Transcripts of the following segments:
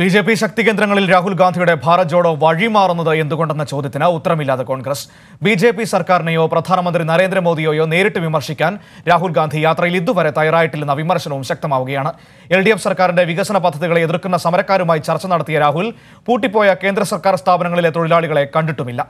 B J P ശക്തി കേന്ദ്രങ്ങളിൽ രാഹുൽ ഗാന്ധിയുടെ ഭാരത് ജോഡോ വഴിമാറുന്നത് എന്തുകൊണ്ടെന്ന ചോദ്യത്തിന് ഉത്തരമില്ലാതെ കോൺഗ്രസ് ബി ജെ പി സർക്കാരിനെയോ പ്രധാനമന്ത്രി നരേന്ദ്രമോദിയെയോ നേരിട്ട് വിമർശിക്കാൻ രാഹുൽ ഗാന്ധി യാത്രയിൽ ഇതുവരെ തയ്യാറായിട്ടില്ലെന്ന വിമർശനവും ശക്തമാവുകയാണ് എൽ ഡി എഫ് സർക്കാരിന്റെ വികസന പദ്ധതികളെ എതിർക്കുന്ന സമരക്കാരുമായി ചർച്ച നടത്തിയ രാഹുൽ പൂട്ടിപ്പോയ കേന്ദ്ര സർക്കാർ സ്ഥാപനങ്ങളിലെ തൊഴിലാളികളെ കണ്ടിട്ടുമില്ല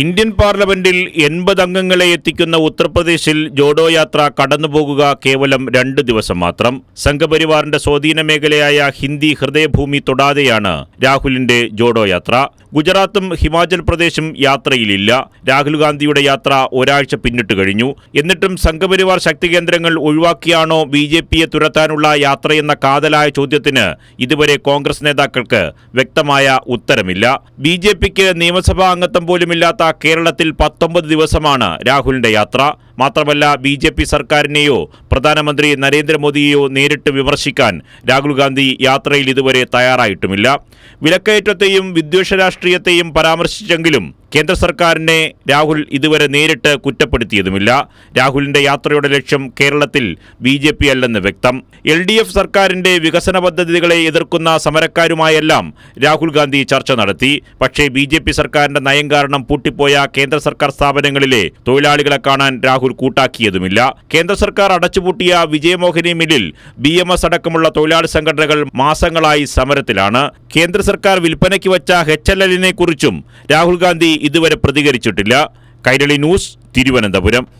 ഇന്ത്യൻ പാർലമെന്റിൽ എൺപത് അംഗങ്ങളെ എത്തിക്കുന്ന ഉത്തർപ്രദേശിൽ ജോഡോ യാത്ര കടന്നുപോകുക കേവലം രണ്ട് ദിവസം മാത്രം സംഘപരിവാറിന്റെ സ്വാധീന മേഖലയായ ഹിന്ദി ഹൃദയഭൂമി തൊടാതെയാണ് രാഹുലിന്റെ ജോഡോ യാത്ര ഗുജറാത്തും ഹിമാചൽ പ്രദേശും യാത്രയിലില്ല രാഹുൽഗാന്ധിയുടെ യാത്ര ഒരാഴ്ച പിന്നിട്ട് കഴിഞ്ഞു എന്നിട്ടും സംഘപരിവാർ ശക്തി കേന്ദ്രങ്ങൾ ഒഴിവാക്കിയാണോ ബി ജെ പിയെ തുരത്താനുള്ള യാത്രയെന്ന കാതലായ ചോദ്യത്തിന് ഇതുവരെ കോൺഗ്രസ് നേതാക്കൾക്ക് വ്യക്തമായ ഉത്തരമില്ല ബി ജെ പിക്ക് നിയമസഭാ അംഗത്വം പോലുമില്ലാത്ത കേരളത്തിൽ പത്തൊമ്പത് ദിവസമാണ് രാഹുലിന്റെ യാത്ര മാത്രമല്ല ബി ജെ പി സർക്കാരിനെയോ പ്രധാനമന്ത്രി നരേന്ദ്രമോദിയെയോ നേരിട്ട് വിമർശിക്കാൻ രാഹുൽ ഗാന്ധി യാത്രയിൽ ഇതുവരെ തയ്യാറായിട്ടുമില്ല വിലക്കയറ്റത്തെയും വിദ്വേഷ രാഷ്ട്രീയത്തെയും പരാമർശിച്ചെങ്കിലും കേന്ദ്ര സർക്കാരിനെ രാഹുൽ ഇതുവരെ നേരിട്ട് കുറ്റപ്പെടുത്തിയതുമില്ല രാഹുലിന്റെ യാത്രയുടെ ലക്ഷ്യം കേരളത്തിൽ ബി ജെ പി അല്ലെന്ന് വ്യക്തം എൽ ഡി എഫ് സർക്കാരിന്റെ വികസന പദ്ധതികളെ എതിർക്കുന്ന സമരക്കാരുമായെല്ലാം രാഹുൽ ഗാന്ധി ചർച്ച നടത്തി പക്ഷേ ബി ജെ പി സർക്കാരിന്റെ നയം കാരണം പൂട്ടിപ്പോയ കേന്ദ്ര സർക്കാർ സ്ഥാപനങ്ങളിലെ തൊഴിലാളികളെ കാണാൻ രാഹുൽ കൂട്ടാക്കിയതുമില്ല കേന്ദ്ര സർക്കാർ അടച്ചുപൂട്ടിയ വിജയമോഹിനി മില്ലിൽ ബി എം എസ് അടക്കമുള്ള തൊഴിലാളി സംഘടനകൾ മാസങ്ങളായി സമരത്തിലാണ് കേന്ദ്ര സർക്കാർ വിൽപ്പനയ്ക്ക് വച്ച എച്ച് എൽ എല്ലിനെ കുറിച്ചും രാഹുൽ ഗാന്ധി ഇതുവരെ പ്രതികരിച്ചിട്ടില്ല കൈരളി ന്യൂസ് തിരുവനന്തപുരം